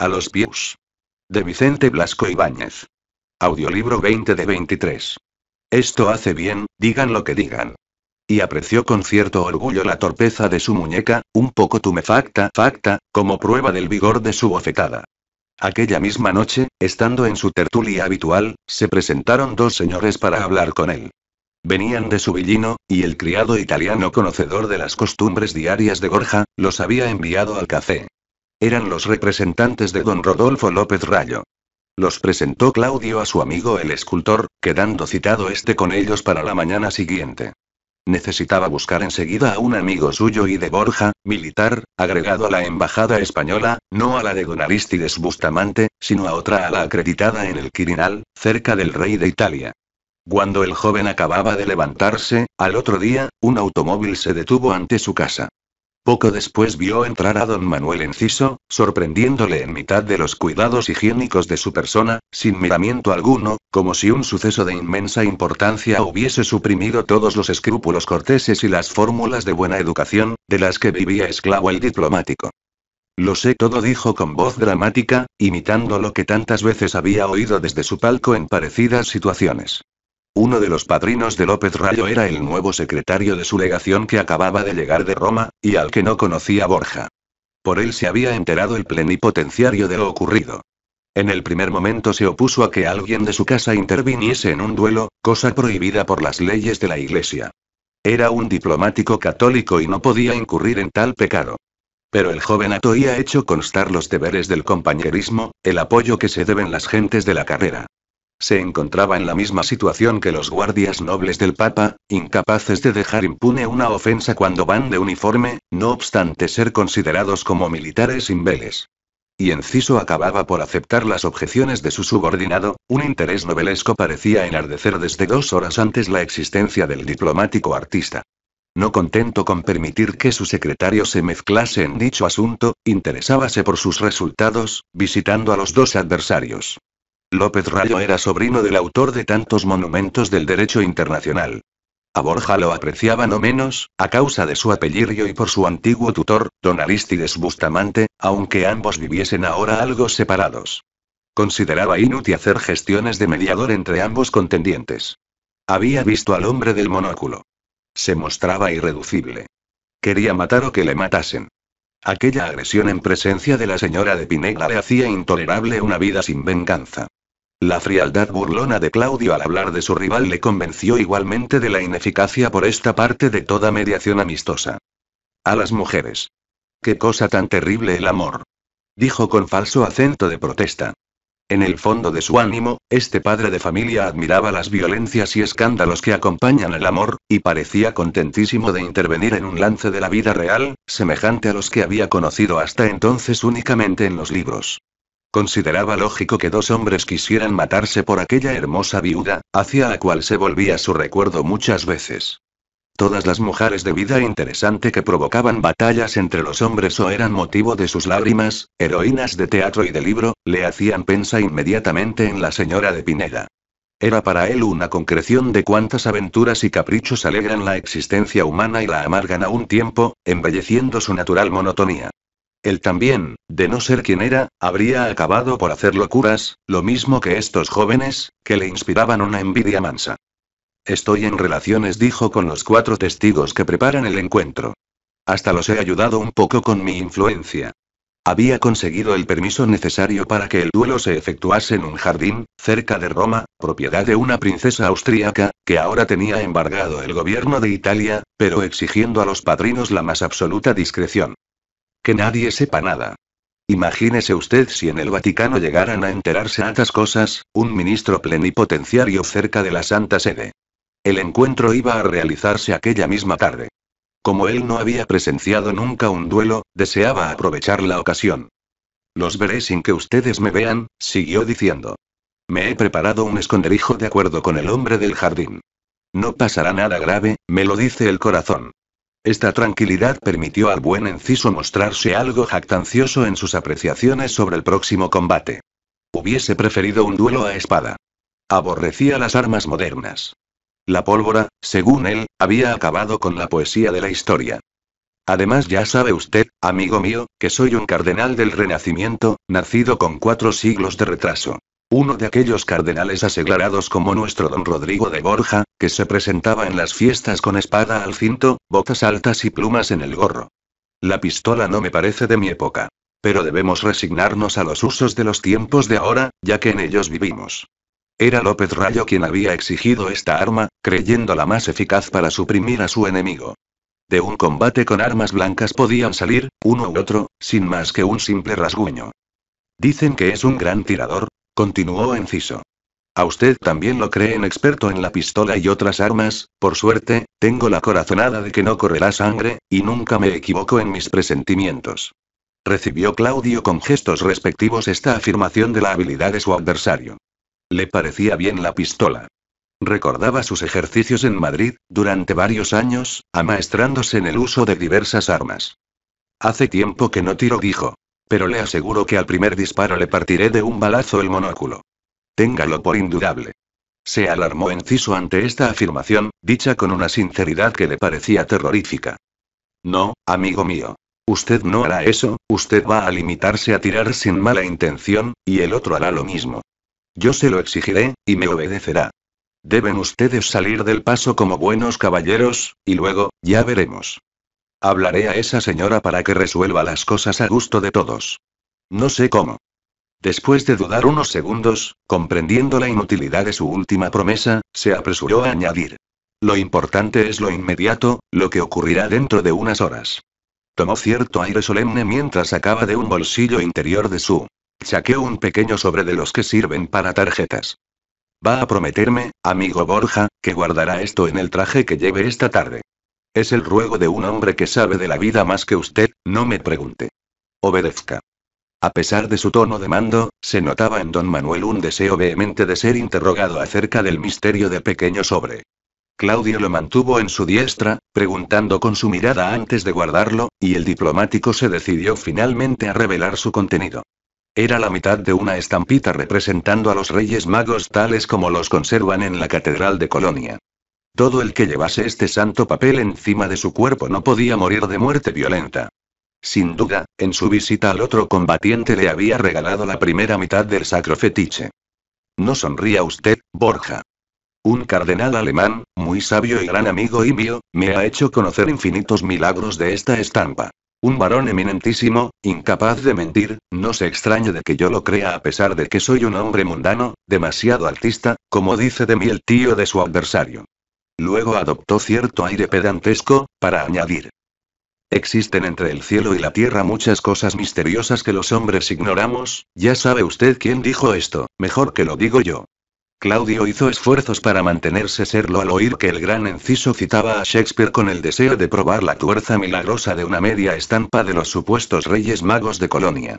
A los pies. De Vicente Blasco Ibáñez. Audiolibro 20 de 23. Esto hace bien, digan lo que digan. Y apreció con cierto orgullo la torpeza de su muñeca, un poco tumefacta, facta, como prueba del vigor de su bofetada. Aquella misma noche, estando en su tertulia habitual, se presentaron dos señores para hablar con él. Venían de su villino, y el criado italiano conocedor de las costumbres diarias de Gorja, los había enviado al café. Eran los representantes de don Rodolfo López Rayo. Los presentó Claudio a su amigo el escultor, quedando citado este con ellos para la mañana siguiente. Necesitaba buscar enseguida a un amigo suyo y de Borja, militar, agregado a la embajada española, no a la de Don Aristides Bustamante, sino a otra a la acreditada en el Quirinal, cerca del rey de Italia. Cuando el joven acababa de levantarse, al otro día, un automóvil se detuvo ante su casa. Poco después vio entrar a don Manuel Enciso, sorprendiéndole en mitad de los cuidados higiénicos de su persona, sin miramiento alguno, como si un suceso de inmensa importancia hubiese suprimido todos los escrúpulos corteses y las fórmulas de buena educación, de las que vivía esclavo el diplomático. Lo sé todo, dijo con voz dramática, imitando lo que tantas veces había oído desde su palco en parecidas situaciones. Uno de los padrinos de López Rayo era el nuevo secretario de su legación que acababa de llegar de Roma, y al que no conocía Borja. Por él se había enterado el plenipotenciario de lo ocurrido. En el primer momento se opuso a que alguien de su casa interviniese en un duelo, cosa prohibida por las leyes de la Iglesia. Era un diplomático católico y no podía incurrir en tal pecado. Pero el joven atoía ha hecho constar los deberes del compañerismo, el apoyo que se deben las gentes de la carrera se encontraba en la misma situación que los guardias nobles del Papa, incapaces de dejar impune una ofensa cuando van de uniforme, no obstante ser considerados como militares imbeles y Enciso acababa por aceptar las objeciones de su subordinado, un interés novelesco parecía enardecer desde dos horas antes la existencia del diplomático artista. No contento con permitir que su secretario se mezclase en dicho asunto, interesábase por sus resultados, visitando a los dos adversarios. López Rayo era sobrino del autor de tantos monumentos del derecho internacional. A Borja lo apreciaba no menos, a causa de su apellido y por su antiguo tutor, don Aristides Bustamante, aunque ambos viviesen ahora algo separados. Consideraba inútil hacer gestiones de mediador entre ambos contendientes. Había visto al hombre del monóculo. Se mostraba irreducible. Quería matar o que le matasen. Aquella agresión en presencia de la señora de Pineda le hacía intolerable una vida sin venganza. La frialdad burlona de Claudio al hablar de su rival le convenció igualmente de la ineficacia por esta parte de toda mediación amistosa. A las mujeres. Qué cosa tan terrible el amor. Dijo con falso acento de protesta. En el fondo de su ánimo, este padre de familia admiraba las violencias y escándalos que acompañan el amor, y parecía contentísimo de intervenir en un lance de la vida real, semejante a los que había conocido hasta entonces únicamente en los libros. Consideraba lógico que dos hombres quisieran matarse por aquella hermosa viuda, hacia la cual se volvía su recuerdo muchas veces. Todas las mujeres de vida interesante que provocaban batallas entre los hombres o eran motivo de sus lágrimas, heroínas de teatro y de libro, le hacían pensar inmediatamente en la señora de Pineda. Era para él una concreción de cuántas aventuras y caprichos alegran la existencia humana y la amargan a un tiempo, embelleciendo su natural monotonía. Él también, de no ser quien era, habría acabado por hacer locuras, lo mismo que estos jóvenes, que le inspiraban una envidia mansa. Estoy en relaciones, dijo con los cuatro testigos que preparan el encuentro. Hasta los he ayudado un poco con mi influencia. Había conseguido el permiso necesario para que el duelo se efectuase en un jardín, cerca de Roma, propiedad de una princesa austríaca, que ahora tenía embargado el gobierno de Italia, pero exigiendo a los padrinos la más absoluta discreción. Que nadie sepa nada. Imagínese usted si en el Vaticano llegaran a enterarse tantas cosas, un ministro plenipotenciario cerca de la Santa Sede. El encuentro iba a realizarse aquella misma tarde. Como él no había presenciado nunca un duelo, deseaba aprovechar la ocasión. Los veré sin que ustedes me vean, siguió diciendo. Me he preparado un esconderijo de acuerdo con el hombre del jardín. No pasará nada grave, me lo dice el corazón. Esta tranquilidad permitió al buen Enciso mostrarse algo jactancioso en sus apreciaciones sobre el próximo combate. Hubiese preferido un duelo a espada. Aborrecía las armas modernas. La pólvora, según él, había acabado con la poesía de la historia. Además ya sabe usted, amigo mío, que soy un cardenal del Renacimiento, nacido con cuatro siglos de retraso. Uno de aquellos cardenales aseglarados como nuestro don Rodrigo de Borja, que se presentaba en las fiestas con espada al cinto, botas altas y plumas en el gorro. La pistola no me parece de mi época. Pero debemos resignarnos a los usos de los tiempos de ahora, ya que en ellos vivimos. Era López Rayo quien había exigido esta arma, creyéndola más eficaz para suprimir a su enemigo. De un combate con armas blancas podían salir, uno u otro, sin más que un simple rasguño. Dicen que es un gran tirador, Continuó Enciso. A usted también lo creen experto en la pistola y otras armas, por suerte, tengo la corazonada de que no correrá sangre, y nunca me equivoco en mis presentimientos. Recibió Claudio con gestos respectivos esta afirmación de la habilidad de su adversario. Le parecía bien la pistola. Recordaba sus ejercicios en Madrid, durante varios años, amaestrándose en el uso de diversas armas. Hace tiempo que no tiro, dijo. Pero le aseguro que al primer disparo le partiré de un balazo el monóculo. Téngalo por indudable. Se alarmó Enciso ante esta afirmación, dicha con una sinceridad que le parecía terrorífica. No, amigo mío. Usted no hará eso, usted va a limitarse a tirar sin mala intención, y el otro hará lo mismo. Yo se lo exigiré, y me obedecerá. Deben ustedes salir del paso como buenos caballeros, y luego, ya veremos. Hablaré a esa señora para que resuelva las cosas a gusto de todos. No sé cómo. Después de dudar unos segundos, comprendiendo la inutilidad de su última promesa, se apresuró a añadir. Lo importante es lo inmediato, lo que ocurrirá dentro de unas horas. Tomó cierto aire solemne mientras sacaba de un bolsillo interior de su chaqueó un pequeño sobre de los que sirven para tarjetas. Va a prometerme, amigo Borja, que guardará esto en el traje que lleve esta tarde. Es el ruego de un hombre que sabe de la vida más que usted, no me pregunte. Obedezca. A pesar de su tono de mando, se notaba en don Manuel un deseo vehemente de ser interrogado acerca del misterio de pequeño sobre. Claudio lo mantuvo en su diestra, preguntando con su mirada antes de guardarlo, y el diplomático se decidió finalmente a revelar su contenido. Era la mitad de una estampita representando a los Reyes Magos tales como los conservan en la Catedral de Colonia. Todo el que llevase este santo papel encima de su cuerpo no podía morir de muerte violenta. Sin duda, en su visita al otro combatiente le había regalado la primera mitad del sacro fetiche. No sonría usted, Borja. Un cardenal alemán, muy sabio y gran amigo y mío, me ha hecho conocer infinitos milagros de esta estampa. Un varón eminentísimo, incapaz de mentir, no se extrañe de que yo lo crea a pesar de que soy un hombre mundano, demasiado artista, como dice de mí el tío de su adversario. Luego adoptó cierto aire pedantesco, para añadir. Existen entre el cielo y la tierra muchas cosas misteriosas que los hombres ignoramos, ya sabe usted quién dijo esto, mejor que lo digo yo. Claudio hizo esfuerzos para mantenerse serlo al oír que el gran enciso citaba a Shakespeare con el deseo de probar la tuerza milagrosa de una media estampa de los supuestos reyes magos de Colonia.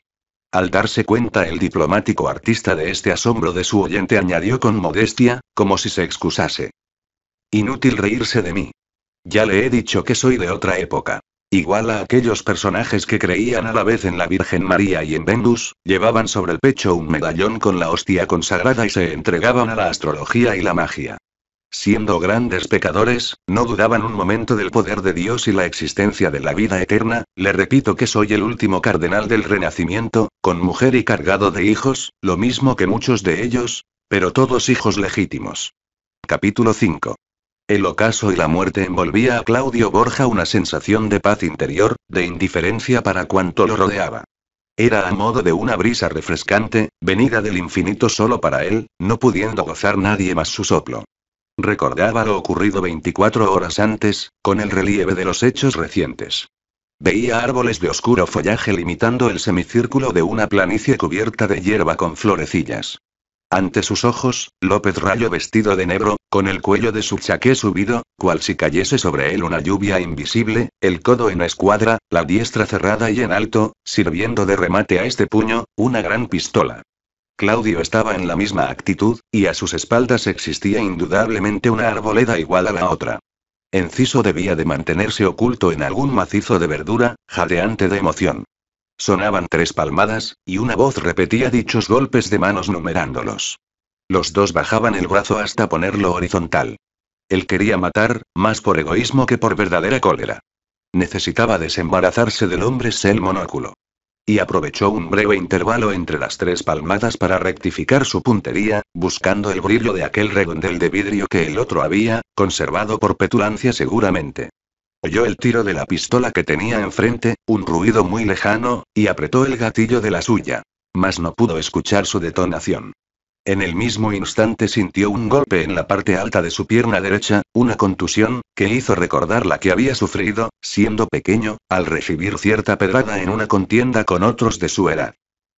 Al darse cuenta el diplomático artista de este asombro de su oyente añadió con modestia, como si se excusase. Inútil reírse de mí. Ya le he dicho que soy de otra época. Igual a aquellos personajes que creían a la vez en la Virgen María y en Vendus, llevaban sobre el pecho un medallón con la hostia consagrada y se entregaban a la astrología y la magia. Siendo grandes pecadores, no dudaban un momento del poder de Dios y la existencia de la vida eterna, le repito que soy el último cardenal del Renacimiento, con mujer y cargado de hijos, lo mismo que muchos de ellos, pero todos hijos legítimos. Capítulo 5. El ocaso y la muerte envolvía a Claudio Borja una sensación de paz interior, de indiferencia para cuanto lo rodeaba. Era a modo de una brisa refrescante, venida del infinito solo para él, no pudiendo gozar nadie más su soplo. Recordaba lo ocurrido 24 horas antes, con el relieve de los hechos recientes. Veía árboles de oscuro follaje limitando el semicírculo de una planicie cubierta de hierba con florecillas. Ante sus ojos, López Rayo vestido de negro, con el cuello de su chaqué subido, cual si cayese sobre él una lluvia invisible, el codo en escuadra, la diestra cerrada y en alto, sirviendo de remate a este puño, una gran pistola. Claudio estaba en la misma actitud, y a sus espaldas existía indudablemente una arboleda igual a la otra. Enciso debía de mantenerse oculto en algún macizo de verdura, jadeante de emoción. Sonaban tres palmadas, y una voz repetía dichos golpes de manos numerándolos. Los dos bajaban el brazo hasta ponerlo horizontal. Él quería matar, más por egoísmo que por verdadera cólera. Necesitaba desembarazarse del hombre el monóculo y aprovechó un breve intervalo entre las tres palmadas para rectificar su puntería, buscando el brillo de aquel redondel de vidrio que el otro había, conservado por petulancia seguramente. Oyó el tiro de la pistola que tenía enfrente, un ruido muy lejano, y apretó el gatillo de la suya. Mas no pudo escuchar su detonación. En el mismo instante sintió un golpe en la parte alta de su pierna derecha, una contusión, que hizo recordar la que había sufrido, siendo pequeño, al recibir cierta pedrada en una contienda con otros de su edad.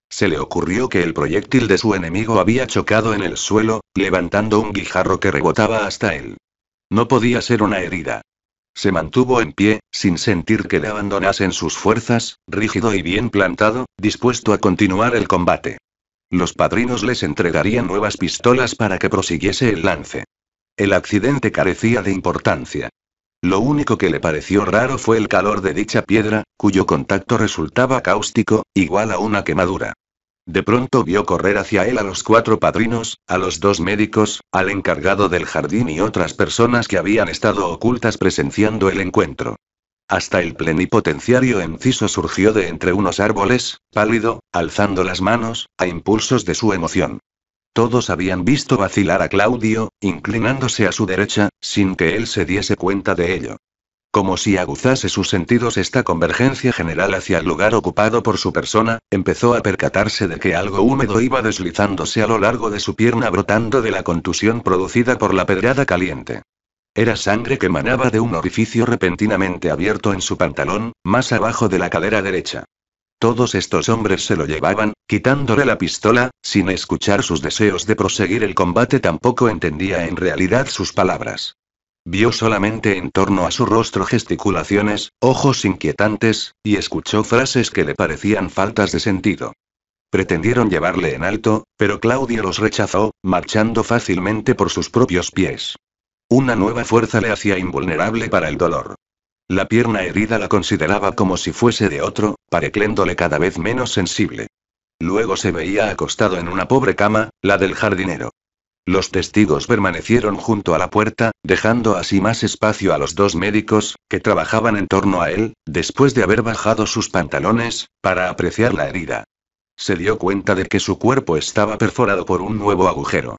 Se le ocurrió que el proyectil de su enemigo había chocado en el suelo, levantando un guijarro que rebotaba hasta él. No podía ser una herida, se mantuvo en pie, sin sentir que le abandonasen sus fuerzas, rígido y bien plantado, dispuesto a continuar el combate. Los padrinos les entregarían nuevas pistolas para que prosiguiese el lance. El accidente carecía de importancia. Lo único que le pareció raro fue el calor de dicha piedra, cuyo contacto resultaba cáustico, igual a una quemadura. De pronto vio correr hacia él a los cuatro padrinos, a los dos médicos, al encargado del jardín y otras personas que habían estado ocultas presenciando el encuentro. Hasta el plenipotenciario enciso surgió de entre unos árboles, pálido, alzando las manos, a impulsos de su emoción. Todos habían visto vacilar a Claudio, inclinándose a su derecha, sin que él se diese cuenta de ello. Como si aguzase sus sentidos esta convergencia general hacia el lugar ocupado por su persona, empezó a percatarse de que algo húmedo iba deslizándose a lo largo de su pierna brotando de la contusión producida por la pedrada caliente. Era sangre que manaba de un orificio repentinamente abierto en su pantalón, más abajo de la cadera derecha. Todos estos hombres se lo llevaban, quitándole la pistola, sin escuchar sus deseos de proseguir el combate tampoco entendía en realidad sus palabras. Vio solamente en torno a su rostro gesticulaciones, ojos inquietantes, y escuchó frases que le parecían faltas de sentido. Pretendieron llevarle en alto, pero Claudio los rechazó, marchando fácilmente por sus propios pies. Una nueva fuerza le hacía invulnerable para el dolor. La pierna herida la consideraba como si fuese de otro, parecléndole cada vez menos sensible. Luego se veía acostado en una pobre cama, la del jardinero. Los testigos permanecieron junto a la puerta, dejando así más espacio a los dos médicos, que trabajaban en torno a él, después de haber bajado sus pantalones, para apreciar la herida. Se dio cuenta de que su cuerpo estaba perforado por un nuevo agujero.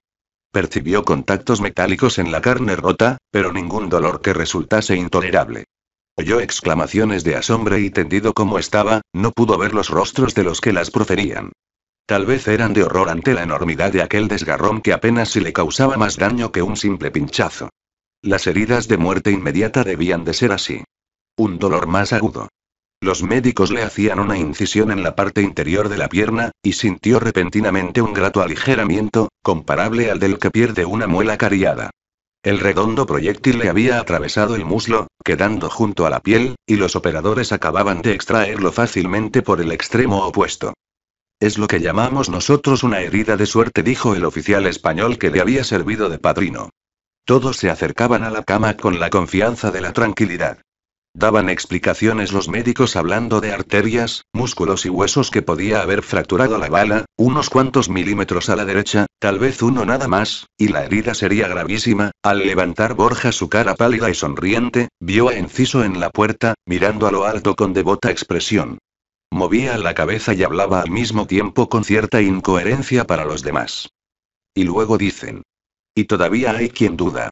Percibió contactos metálicos en la carne rota, pero ningún dolor que resultase intolerable. Oyó exclamaciones de asombro y tendido como estaba, no pudo ver los rostros de los que las proferían. Tal vez eran de horror ante la enormidad de aquel desgarrón que apenas si le causaba más daño que un simple pinchazo. Las heridas de muerte inmediata debían de ser así. Un dolor más agudo. Los médicos le hacían una incisión en la parte interior de la pierna, y sintió repentinamente un grato aligeramiento, comparable al del que pierde una muela cariada. El redondo proyectil le había atravesado el muslo, quedando junto a la piel, y los operadores acababan de extraerlo fácilmente por el extremo opuesto. Es lo que llamamos nosotros una herida de suerte, dijo el oficial español que le había servido de padrino. Todos se acercaban a la cama con la confianza de la tranquilidad. Daban explicaciones los médicos hablando de arterias, músculos y huesos que podía haber fracturado la bala, unos cuantos milímetros a la derecha, tal vez uno nada más, y la herida sería gravísima. Al levantar Borja su cara pálida y sonriente, vio a Enciso en la puerta, mirando a lo alto con devota expresión. Movía la cabeza y hablaba al mismo tiempo con cierta incoherencia para los demás. Y luego dicen. Y todavía hay quien duda.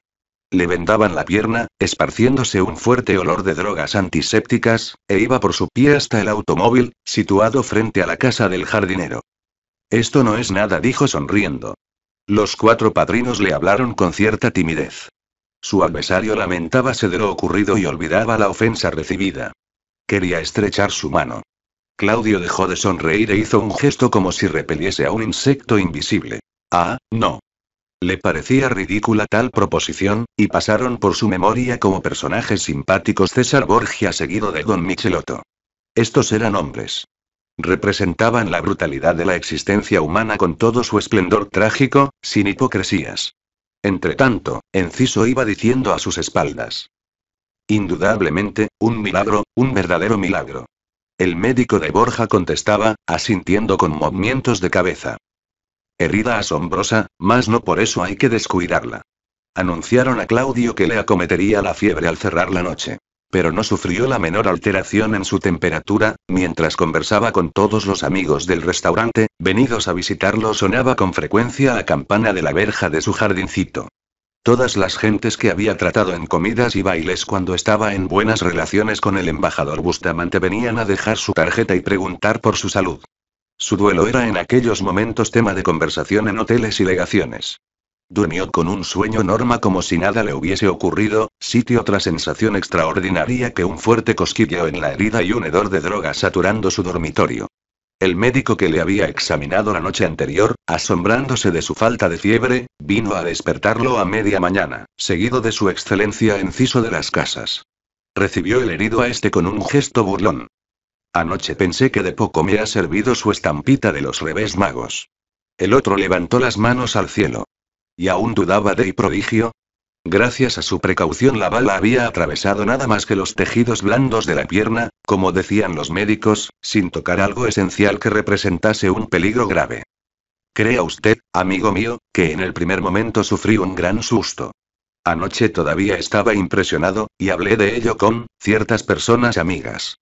Le vendaban la pierna, esparciéndose un fuerte olor de drogas antisépticas, e iba por su pie hasta el automóvil, situado frente a la casa del jardinero. Esto no es nada, dijo sonriendo. Los cuatro padrinos le hablaron con cierta timidez. Su adversario lamentábase de lo ocurrido y olvidaba la ofensa recibida. Quería estrechar su mano. Claudio dejó de sonreír e hizo un gesto como si repeliese a un insecto invisible. Ah, no. Le parecía ridícula tal proposición, y pasaron por su memoria como personajes simpáticos César Borgia seguido de Don Michelotto. Estos eran hombres. Representaban la brutalidad de la existencia humana con todo su esplendor trágico, sin hipocresías. Entretanto, Enciso iba diciendo a sus espaldas. Indudablemente, un milagro, un verdadero milagro. El médico de Borja contestaba, asintiendo con movimientos de cabeza. Herida asombrosa, mas no por eso hay que descuidarla. Anunciaron a Claudio que le acometería la fiebre al cerrar la noche. Pero no sufrió la menor alteración en su temperatura, mientras conversaba con todos los amigos del restaurante, venidos a visitarlo sonaba con frecuencia la campana de la verja de su jardincito. Todas las gentes que había tratado en comidas y bailes cuando estaba en buenas relaciones con el embajador Bustamante venían a dejar su tarjeta y preguntar por su salud. Su duelo era en aquellos momentos tema de conversación en hoteles y legaciones. Durmió con un sueño norma como si nada le hubiese ocurrido, sitio otra sensación extraordinaria que un fuerte cosquilleo en la herida y un hedor de droga saturando su dormitorio. El médico que le había examinado la noche anterior, asombrándose de su falta de fiebre, vino a despertarlo a media mañana, seguido de su excelencia Enciso de las Casas. Recibió el herido a este con un gesto burlón. Anoche pensé que de poco me ha servido su estampita de los revés magos. El otro levantó las manos al cielo. Y aún dudaba de prodigio, Gracias a su precaución la bala había atravesado nada más que los tejidos blandos de la pierna, como decían los médicos, sin tocar algo esencial que representase un peligro grave. Crea usted, amigo mío, que en el primer momento sufrí un gran susto. Anoche todavía estaba impresionado, y hablé de ello con ciertas personas amigas.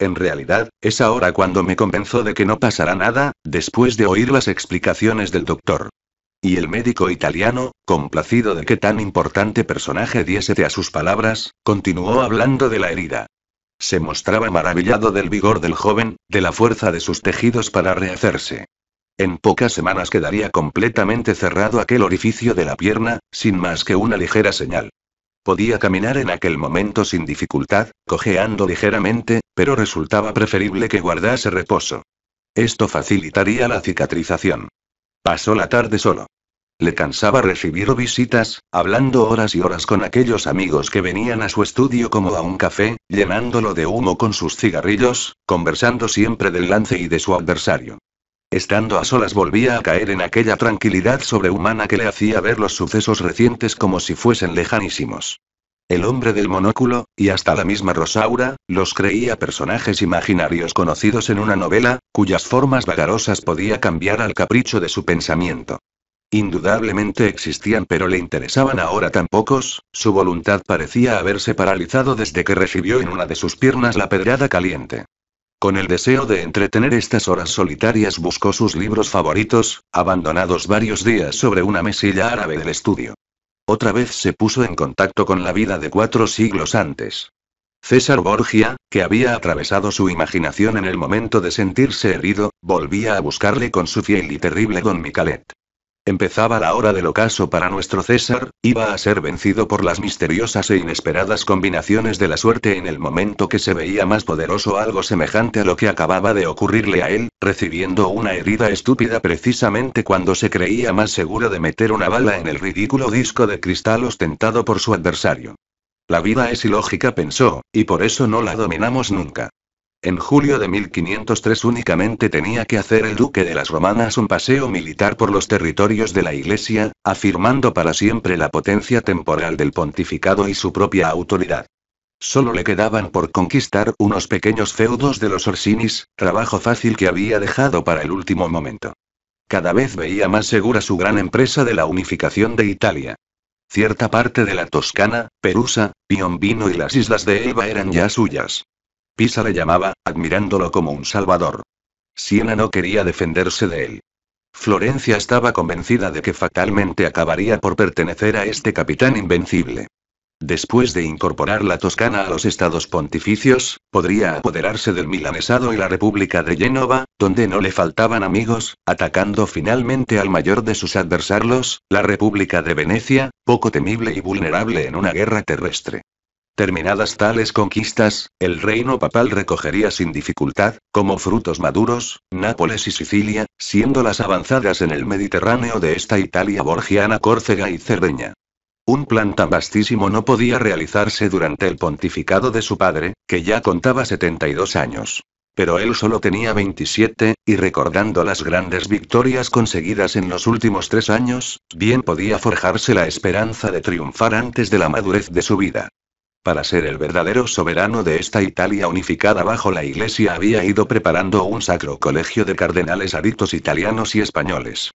En realidad, es ahora cuando me convenzo de que no pasará nada, después de oír las explicaciones del doctor. Y el médico italiano, complacido de que tan importante personaje diese a sus palabras, continuó hablando de la herida. Se mostraba maravillado del vigor del joven, de la fuerza de sus tejidos para rehacerse. En pocas semanas quedaría completamente cerrado aquel orificio de la pierna, sin más que una ligera señal. Podía caminar en aquel momento sin dificultad, cojeando ligeramente, pero resultaba preferible que guardase reposo. Esto facilitaría la cicatrización. Pasó la tarde solo. Le cansaba recibir visitas, hablando horas y horas con aquellos amigos que venían a su estudio como a un café, llenándolo de humo con sus cigarrillos, conversando siempre del lance y de su adversario. Estando a solas volvía a caer en aquella tranquilidad sobrehumana que le hacía ver los sucesos recientes como si fuesen lejanísimos el hombre del monóculo, y hasta la misma Rosaura, los creía personajes imaginarios conocidos en una novela, cuyas formas vagarosas podía cambiar al capricho de su pensamiento. Indudablemente existían pero le interesaban ahora tan pocos, su voluntad parecía haberse paralizado desde que recibió en una de sus piernas la pedrada caliente. Con el deseo de entretener estas horas solitarias buscó sus libros favoritos, abandonados varios días sobre una mesilla árabe del estudio. Otra vez se puso en contacto con la vida de cuatro siglos antes. César Borgia, que había atravesado su imaginación en el momento de sentirse herido, volvía a buscarle con su fiel y terrible don Micalet. Empezaba la hora del ocaso para nuestro César, iba a ser vencido por las misteriosas e inesperadas combinaciones de la suerte en el momento que se veía más poderoso algo semejante a lo que acababa de ocurrirle a él, recibiendo una herida estúpida precisamente cuando se creía más seguro de meter una bala en el ridículo disco de cristal ostentado por su adversario. La vida es ilógica pensó, y por eso no la dominamos nunca. En julio de 1503 únicamente tenía que hacer el duque de las Romanas un paseo militar por los territorios de la Iglesia, afirmando para siempre la potencia temporal del pontificado y su propia autoridad. Solo le quedaban por conquistar unos pequeños feudos de los Orsinis, trabajo fácil que había dejado para el último momento. Cada vez veía más segura su gran empresa de la unificación de Italia. Cierta parte de la Toscana, Perusa, Piombino y las islas de Elba eran ya suyas. Pisa le llamaba, admirándolo como un salvador. Siena no quería defenderse de él. Florencia estaba convencida de que fatalmente acabaría por pertenecer a este capitán invencible. Después de incorporar la Toscana a los estados pontificios, podría apoderarse del milanesado y la República de Génova, donde no le faltaban amigos, atacando finalmente al mayor de sus adversarios, la República de Venecia, poco temible y vulnerable en una guerra terrestre. Terminadas tales conquistas, el reino papal recogería sin dificultad, como frutos maduros, Nápoles y Sicilia, siendo las avanzadas en el Mediterráneo de esta Italia borgiana Córcega y Cerdeña. Un plan tan vastísimo no podía realizarse durante el pontificado de su padre, que ya contaba 72 años. Pero él solo tenía 27, y recordando las grandes victorias conseguidas en los últimos tres años, bien podía forjarse la esperanza de triunfar antes de la madurez de su vida. Para ser el verdadero soberano de esta Italia unificada bajo la Iglesia había ido preparando un sacro colegio de cardenales adictos italianos y españoles.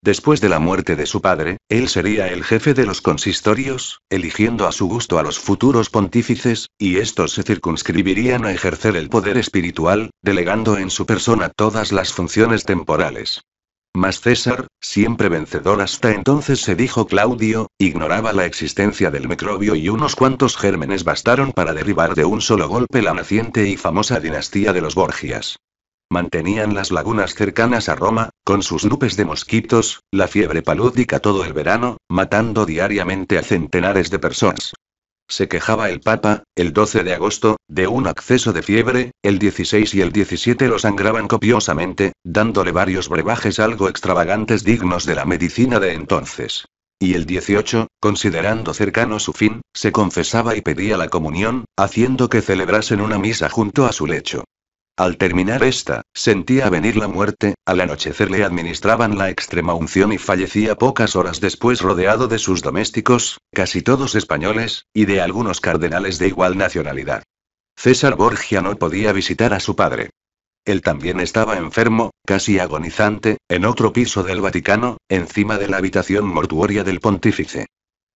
Después de la muerte de su padre, él sería el jefe de los consistorios, eligiendo a su gusto a los futuros pontífices, y estos se circunscribirían a ejercer el poder espiritual, delegando en su persona todas las funciones temporales. Mas César, siempre vencedor hasta entonces se dijo Claudio, ignoraba la existencia del microbio y unos cuantos gérmenes bastaron para derribar de un solo golpe la naciente y famosa dinastía de los Borgias. Mantenían las lagunas cercanas a Roma, con sus nubes de mosquitos, la fiebre palúdica todo el verano, matando diariamente a centenares de personas se quejaba el Papa, el 12 de agosto, de un acceso de fiebre, el 16 y el 17 lo sangraban copiosamente, dándole varios brebajes algo extravagantes dignos de la medicina de entonces. Y el 18, considerando cercano su fin, se confesaba y pedía la comunión, haciendo que celebrasen una misa junto a su lecho. Al terminar esta, sentía venir la muerte, al anochecer le administraban la extrema unción y fallecía pocas horas después rodeado de sus domésticos, casi todos españoles, y de algunos cardenales de igual nacionalidad. César Borgia no podía visitar a su padre. Él también estaba enfermo, casi agonizante, en otro piso del Vaticano, encima de la habitación mortuoria del pontífice.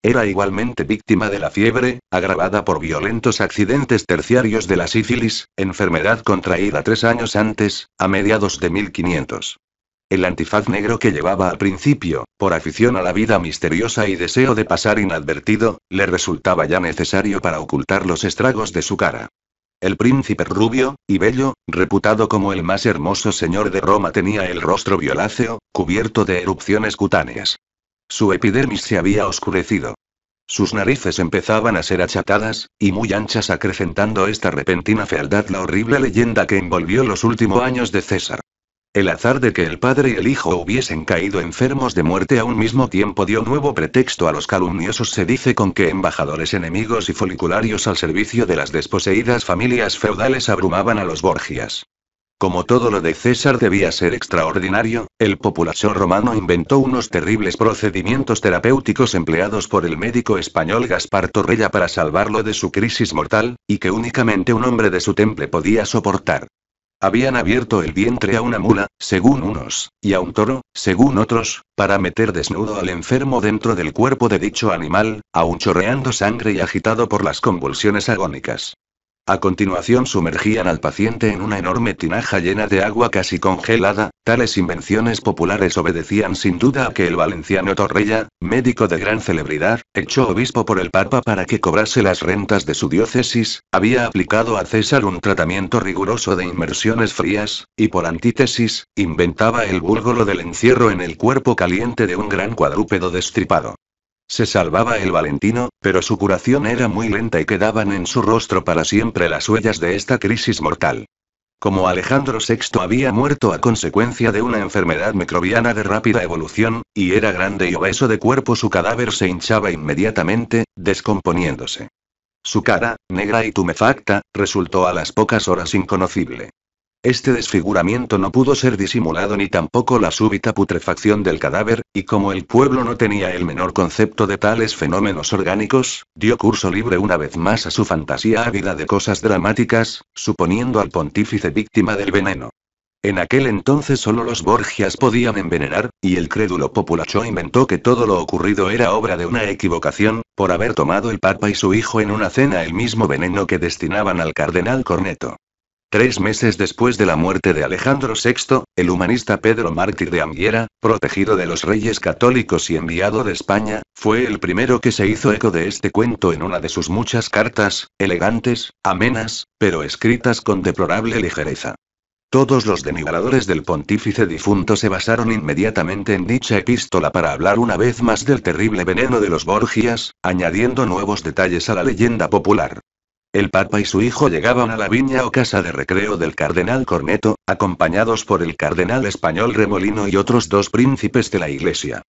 Era igualmente víctima de la fiebre, agravada por violentos accidentes terciarios de la sífilis, enfermedad contraída tres años antes, a mediados de 1500. El antifaz negro que llevaba al principio, por afición a la vida misteriosa y deseo de pasar inadvertido, le resultaba ya necesario para ocultar los estragos de su cara. El príncipe rubio, y bello, reputado como el más hermoso señor de Roma, tenía el rostro violáceo, cubierto de erupciones cutáneas. Su epidermis se había oscurecido. Sus narices empezaban a ser achatadas, y muy anchas acrecentando esta repentina fealdad la horrible leyenda que envolvió los últimos años de César. El azar de que el padre y el hijo hubiesen caído enfermos de muerte a un mismo tiempo dio nuevo pretexto a los calumniosos se dice con que embajadores enemigos y folicularios al servicio de las desposeídas familias feudales abrumaban a los Borgias. Como todo lo de César debía ser extraordinario, el populacho romano inventó unos terribles procedimientos terapéuticos empleados por el médico español Gaspar Torrella para salvarlo de su crisis mortal, y que únicamente un hombre de su temple podía soportar. Habían abierto el vientre a una mula, según unos, y a un toro, según otros, para meter desnudo al enfermo dentro del cuerpo de dicho animal, aún chorreando sangre y agitado por las convulsiones agónicas. A continuación sumergían al paciente en una enorme tinaja llena de agua casi congelada, tales invenciones populares obedecían sin duda a que el valenciano Torrella, médico de gran celebridad, hecho obispo por el Papa para que cobrase las rentas de su diócesis, había aplicado a César un tratamiento riguroso de inmersiones frías, y por antítesis, inventaba el búlgolo del encierro en el cuerpo caliente de un gran cuadrúpedo destripado. Se salvaba el Valentino, pero su curación era muy lenta y quedaban en su rostro para siempre las huellas de esta crisis mortal. Como Alejandro VI había muerto a consecuencia de una enfermedad microbiana de rápida evolución, y era grande y obeso de cuerpo, su cadáver se hinchaba inmediatamente, descomponiéndose. Su cara, negra y tumefacta, resultó a las pocas horas inconocible. Este desfiguramiento no pudo ser disimulado ni tampoco la súbita putrefacción del cadáver, y como el pueblo no tenía el menor concepto de tales fenómenos orgánicos, dio curso libre una vez más a su fantasía ávida de cosas dramáticas, suponiendo al pontífice víctima del veneno. En aquel entonces solo los Borgias podían envenenar, y el crédulo populacho inventó que todo lo ocurrido era obra de una equivocación, por haber tomado el Papa y su hijo en una cena el mismo veneno que destinaban al cardenal Corneto. Tres meses después de la muerte de Alejandro VI, el humanista Pedro Mártir de Anguiera, protegido de los reyes católicos y enviado de España, fue el primero que se hizo eco de este cuento en una de sus muchas cartas, elegantes, amenas, pero escritas con deplorable ligereza. Todos los denigradores del pontífice difunto se basaron inmediatamente en dicha epístola para hablar una vez más del terrible veneno de los Borgias, añadiendo nuevos detalles a la leyenda popular. El Papa y su hijo llegaban a la viña o casa de recreo del cardenal Corneto, acompañados por el cardenal español Remolino y otros dos príncipes de la Iglesia.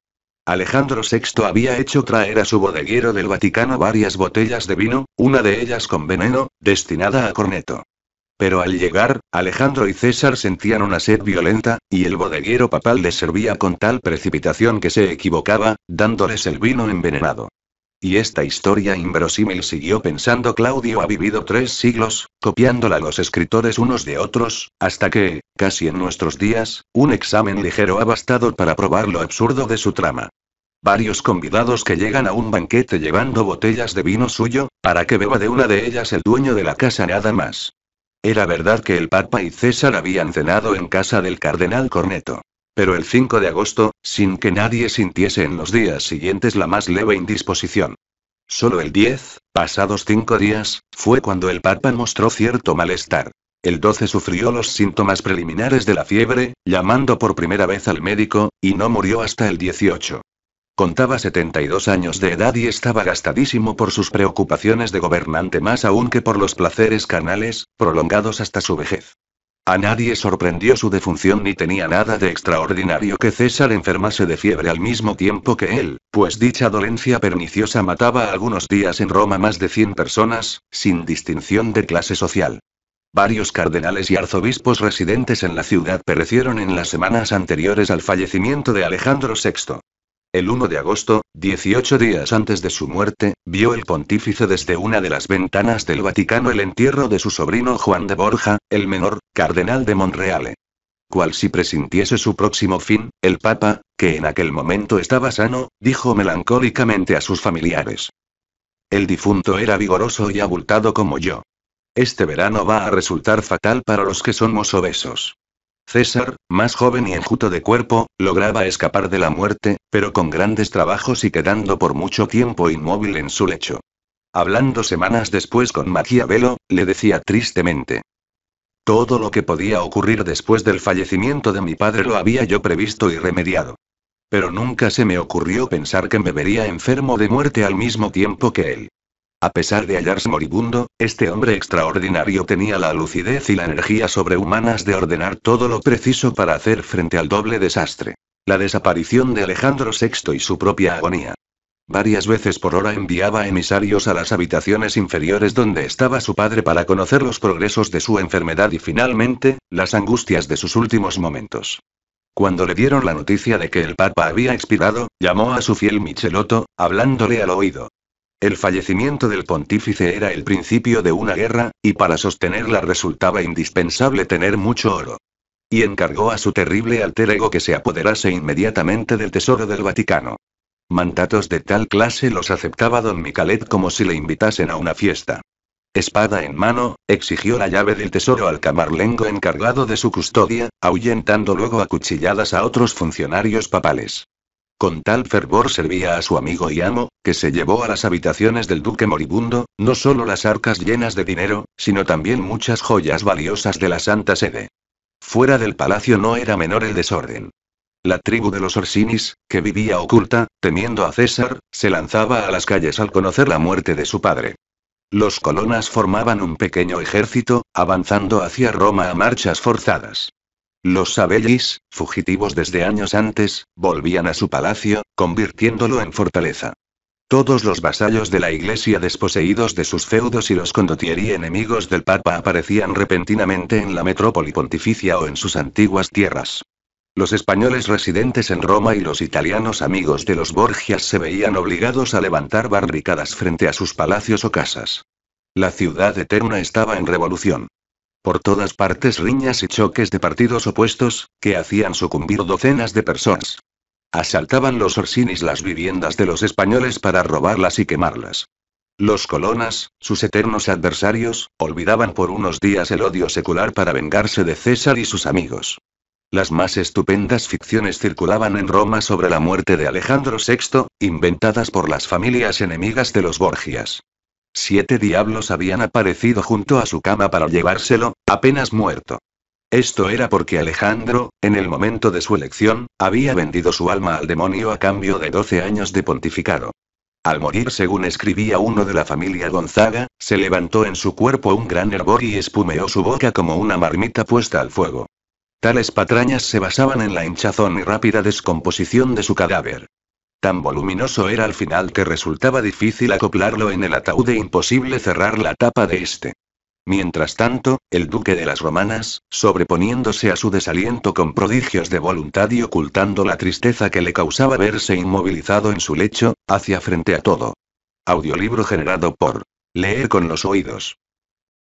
Alejandro VI había hecho traer a su bodeguero del Vaticano varias botellas de vino, una de ellas con veneno, destinada a Corneto. Pero al llegar, Alejandro y César sentían una sed violenta, y el bodeguero papal les servía con tal precipitación que se equivocaba, dándoles el vino envenenado. Y esta historia inverosímil siguió pensando Claudio ha vivido tres siglos, copiándola los escritores unos de otros, hasta que, casi en nuestros días, un examen ligero ha bastado para probar lo absurdo de su trama. Varios convidados que llegan a un banquete llevando botellas de vino suyo, para que beba de una de ellas el dueño de la casa nada más. Era verdad que el Papa y César habían cenado en casa del cardenal Corneto pero el 5 de agosto, sin que nadie sintiese en los días siguientes la más leve indisposición. Solo el 10, pasados cinco días, fue cuando el Papa mostró cierto malestar. El 12 sufrió los síntomas preliminares de la fiebre, llamando por primera vez al médico, y no murió hasta el 18. Contaba 72 años de edad y estaba gastadísimo por sus preocupaciones de gobernante más aún que por los placeres canales, prolongados hasta su vejez. A nadie sorprendió su defunción ni tenía nada de extraordinario que César enfermase de fiebre al mismo tiempo que él, pues dicha dolencia perniciosa mataba algunos días en Roma más de 100 personas, sin distinción de clase social. Varios cardenales y arzobispos residentes en la ciudad perecieron en las semanas anteriores al fallecimiento de Alejandro VI. El 1 de agosto, 18 días antes de su muerte, vio el pontífice desde una de las ventanas del Vaticano el entierro de su sobrino Juan de Borja, el menor, cardenal de Monreale. Cual si presintiese su próximo fin, el Papa, que en aquel momento estaba sano, dijo melancólicamente a sus familiares. El difunto era vigoroso y abultado como yo. Este verano va a resultar fatal para los que somos obesos. César, más joven y enjuto de cuerpo, lograba escapar de la muerte, pero con grandes trabajos y quedando por mucho tiempo inmóvil en su lecho. Hablando semanas después con Maquiavelo, le decía tristemente. Todo lo que podía ocurrir después del fallecimiento de mi padre lo había yo previsto y remediado. Pero nunca se me ocurrió pensar que me vería enfermo de muerte al mismo tiempo que él. A pesar de hallarse moribundo, este hombre extraordinario tenía la lucidez y la energía sobrehumanas de ordenar todo lo preciso para hacer frente al doble desastre. La desaparición de Alejandro VI y su propia agonía. Varias veces por hora enviaba emisarios a las habitaciones inferiores donde estaba su padre para conocer los progresos de su enfermedad y finalmente, las angustias de sus últimos momentos. Cuando le dieron la noticia de que el Papa había expirado, llamó a su fiel Michelotto, hablándole al oído. El fallecimiento del pontífice era el principio de una guerra, y para sostenerla resultaba indispensable tener mucho oro. Y encargó a su terrible alter ego que se apoderase inmediatamente del tesoro del Vaticano. Mandatos de tal clase los aceptaba don Micalet como si le invitasen a una fiesta. Espada en mano, exigió la llave del tesoro al camarlengo encargado de su custodia, ahuyentando luego a cuchilladas a otros funcionarios papales. Con tal fervor servía a su amigo y amo, que se llevó a las habitaciones del duque moribundo, no solo las arcas llenas de dinero, sino también muchas joyas valiosas de la Santa Sede. Fuera del palacio no era menor el desorden. La tribu de los Orsinis, que vivía oculta, temiendo a César, se lanzaba a las calles al conocer la muerte de su padre. Los colonas formaban un pequeño ejército, avanzando hacia Roma a marchas forzadas. Los Sabellis, fugitivos desde años antes, volvían a su palacio, convirtiéndolo en fortaleza. Todos los vasallos de la iglesia desposeídos de sus feudos y los condottieri enemigos del Papa aparecían repentinamente en la metrópoli pontificia o en sus antiguas tierras. Los españoles residentes en Roma y los italianos amigos de los Borgias se veían obligados a levantar barricadas frente a sus palacios o casas. La ciudad eterna estaba en revolución. Por todas partes riñas y choques de partidos opuestos, que hacían sucumbir docenas de personas. Asaltaban los orsinis las viviendas de los españoles para robarlas y quemarlas. Los colonas, sus eternos adversarios, olvidaban por unos días el odio secular para vengarse de César y sus amigos. Las más estupendas ficciones circulaban en Roma sobre la muerte de Alejandro VI, inventadas por las familias enemigas de los Borgias. Siete diablos habían aparecido junto a su cama para llevárselo, apenas muerto. Esto era porque Alejandro, en el momento de su elección, había vendido su alma al demonio a cambio de doce años de pontificado. Al morir, según escribía uno de la familia Gonzaga, se levantó en su cuerpo un gran hervor y espumeó su boca como una marmita puesta al fuego. Tales patrañas se basaban en la hinchazón y rápida descomposición de su cadáver. Tan voluminoso era al final que resultaba difícil acoplarlo en el ataúd e imposible cerrar la tapa de este. Mientras tanto, el duque de las Romanas, sobreponiéndose a su desaliento con prodigios de voluntad y ocultando la tristeza que le causaba verse inmovilizado en su lecho, hacia frente a todo. Audiolibro generado por Leer con los oídos.